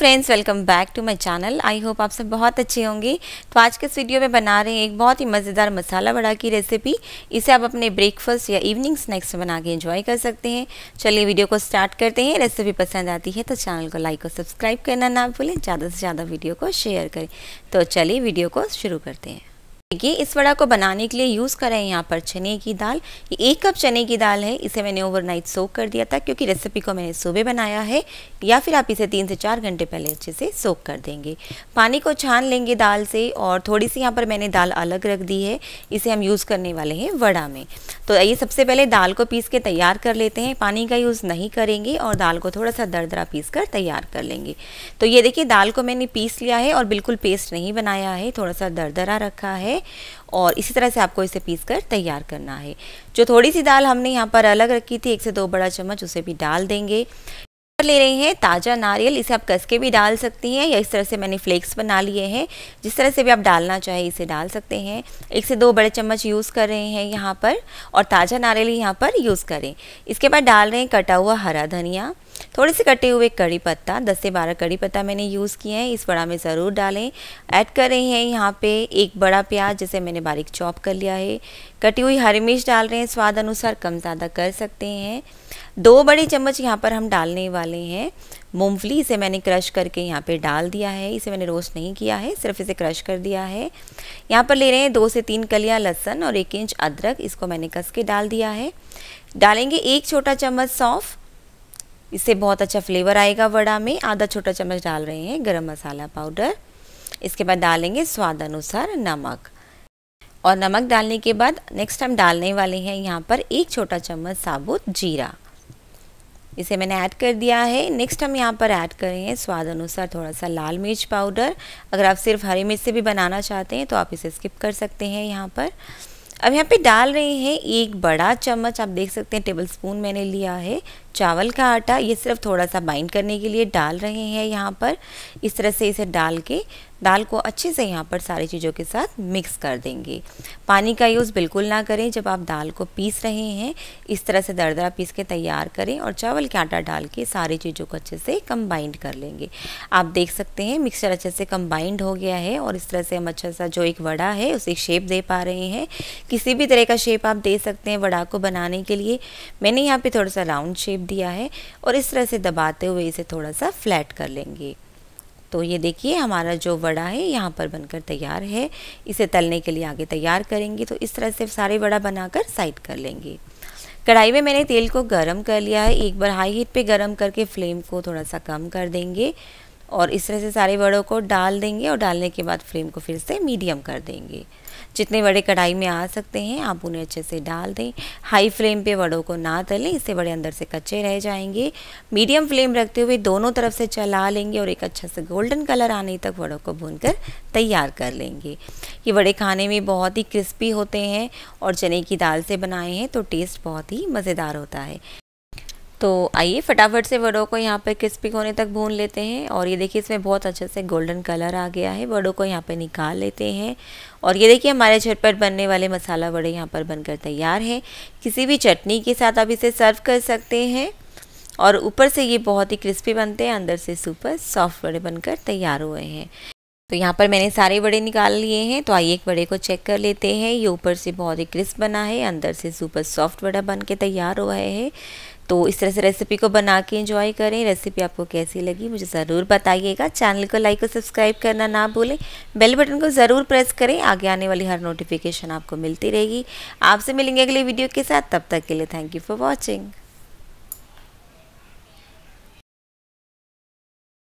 friends welcome back to my channel I hope आप सब बहुत अच्छे होंगे तो आज के इस वीडियो में बना रहे हैं एक बहुत ही मज़ेदार मसाला वड़ा की रेसिपी इसे आप अपने ब्रेकफास्ट या इवनिंग स्नैक्स में बना के एंजॉय कर सकते हैं चलिए वीडियो को स्टार्ट करते हैं रेसिपी पसंद आती है तो चैनल को लाइक और सब्सक्राइब करना ना भूलें ज़्यादा से ज़्यादा वीडियो को शेयर करें तो चलिए वीडियो को शुरू करते हैं देखिए इस वड़ा को बनाने के लिए यूज़ कर रहे हैं यहाँ पर चने की दाल ये एक कप चने की दाल है इसे मैंने ओवरनाइट सोक कर दिया था क्योंकि रेसिपी को मैंने सुबह बनाया है या फिर आप इसे तीन से चार घंटे पहले अच्छे से सोक कर देंगे पानी को छान लेंगे दाल से और थोड़ी सी यहाँ पर मैंने दाल अलग रख दी है इसे हम यूज़ करने वाले हैं वड़ा में तो ये सबसे पहले दाल को पीस के तैयार कर लेते हैं पानी का यूज़ नहीं करेंगे और दाल को थोड़ा सा दरदरा पीस कर तैयार कर लेंगे तो ये देखिए दाल को मैंने पीस लिया है और बिल्कुल पेस्ट नहीं बनाया है थोड़ा सा दरदरा रखा है और इसी तरह से आपको इसे पीस कर तैयार करना है जो थोड़ी सी दाल हमने यहाँ पर अलग रखी थी एक से दो बड़ा चम्मच उसे भी डाल देंगे ले रहे हैं ताज़ा नारियल इसे आप कस के भी डाल सकती हैं या इस तरह से मैंने फ्लेक्स बना लिए हैं जिस तरह से भी आप डालना चाहे इसे डाल सकते हैं एक से दो बड़े चम्मच यूज़ कर रहे हैं यहाँ पर और ताज़ा नारियल यहाँ पर यूज़ करें इसके बाद डाल रहे हैं कटा हुआ हरा धनिया थोड़े से कटे हुए कड़ी पत्ता दस से बारह कड़ी पत्ता मैंने यूज़ किए हैं इस बड़ा में ज़रूर डालें ऐड कर रहे हैं यहाँ पे एक बड़ा प्याज जिसे मैंने बारीक चॉप कर लिया है कटी हुई हरी मिर्च डाल रहे हैं स्वाद अनुसार कम ज़्यादा कर सकते हैं दो बड़े चम्मच यहाँ पर हम डालने वाले हैं मूँगफली इसे मैंने क्रश करके यहाँ पर डाल दिया है इसे मैंने रोस्ट नहीं किया है सिर्फ इसे क्रश कर दिया है यहाँ पर ले रहे हैं दो से तीन कलियाँ लहसन और एक इंच अदरक इसको मैंने कस के डाल दिया है डालेंगे एक छोटा चम्मच सौंफ इससे बहुत अच्छा फ्लेवर आएगा वड़ा में आधा छोटा चम्मच डाल रहे हैं गरम मसाला पाउडर इसके बाद डालेंगे स्वाद अनुसार नमक और नमक डालने के बाद नेक्स्ट हम डालने वाले हैं यहाँ पर एक छोटा चम्मच साबुत जीरा इसे मैंने ऐड कर दिया है नेक्स्ट हम यहाँ पर ऐड कर रहे हैं स्वाद अनुसार थोड़ा सा लाल मिर्च पाउडर अगर आप सिर्फ हरी मिर्च से भी बनाना चाहते हैं तो आप इसे स्किप कर सकते हैं यहाँ पर अब यहाँ पे डाल रहे हैं एक बड़ा चम्मच आप देख सकते हैं टेबल स्पून मैंने लिया है चावल का आटा ये सिर्फ थोड़ा सा बाइंड करने के लिए डाल रहे हैं यहाँ पर इस तरह से इसे डाल के दाल को अच्छे से यहाँ पर सारी चीज़ों के साथ मिक्स कर देंगे पानी का यूज़ बिल्कुल ना करें जब आप दाल को पीस रहे हैं इस तरह से दरदरा पीस के तैयार करें और चावल का आटा डाल के सारी चीज़ों को अच्छे से कंबाइंड कर लेंगे आप देख सकते हैं मिक्सचर अच्छे से कंबाइंड हो गया है और इस तरह से हम अच्छा सा जो एक वड़ा है उसे शेप दे पा रहे हैं किसी भी तरह का शेप आप दे सकते हैं वड़ा को बनाने के लिए मैंने यहाँ पर थोड़ा सा राउंड शेप शेप दिया है और इस तरह से दबाते हुए इसे थोड़ा सा फ्लैट कर लेंगे तो ये देखिए हमारा जो वड़ा है यहाँ पर बनकर तैयार है इसे तलने के लिए आगे तैयार करेंगे तो इस तरह से सारे वड़ा बनाकर साइड कर लेंगे कढ़ाई में मैंने तेल को गर्म कर लिया है एक बार हाई हीट पे गर्म करके फ्लेम को थोड़ा सा कम कर देंगे और इस तरह से सारे वड़ों को डाल देंगे और डालने के बाद फ्लेम को फिर से मीडियम कर देंगे जितने बड़े कढ़ाई में आ सकते हैं आप उन्हें अच्छे से डाल दें हाई फ्लेम पे वड़ों को ना तलें इससे बड़े अंदर से कच्चे रह जाएंगे मीडियम फ्लेम रखते हुए दोनों तरफ से चला लेंगे और एक अच्छा से गोल्डन कलर आने तक वड़ों को भून तैयार कर लेंगे ये वड़े खाने में बहुत ही क्रिस्पी होते हैं और चने की दाल से बनाए हैं तो टेस्ट बहुत ही मज़ेदार होता है तो आइए फटाफट से वड़ों को यहाँ पे क्रिस्पी होने तक भून लेते हैं और ये देखिए इसमें बहुत अच्छे से गोल्डन कलर आ गया है वड़ों को यहाँ पे निकाल लेते हैं और ये देखिए हमारे झटपट बनने वाले मसाला वड़े यहाँ पर बनकर तैयार है किसी भी चटनी के साथ आप इसे सर्व कर सकते हैं और ऊपर से ये बहुत ही क्रिस्पी बनते हैं अंदर से सुपर सॉफ्ट वड़े बनकर तैयार हुए हैं तो यहाँ पर मैंने सारे बड़े निकाल लिए हैं तो आइए एक बड़े को चेक कर लेते हैं ये ऊपर से बहुत ही क्रिस्प बना है अंदर से सुपर सॉफ्ट वड़ा बन के तैयार हुआ है तो इस तरह से रेसिपी को बना के इंजॉय करें रेसिपी आपको कैसी लगी मुझे ज़रूर बताइएगा चैनल को लाइक और सब्सक्राइब करना ना भूलें बेल बटन को ज़रूर प्रेस करें आगे आने वाली हर नोटिफिकेशन आपको मिलती रहेगी आपसे मिलेंगे अगले वीडियो के साथ तब तक के लिए थैंक यू फॉर वॉचिंग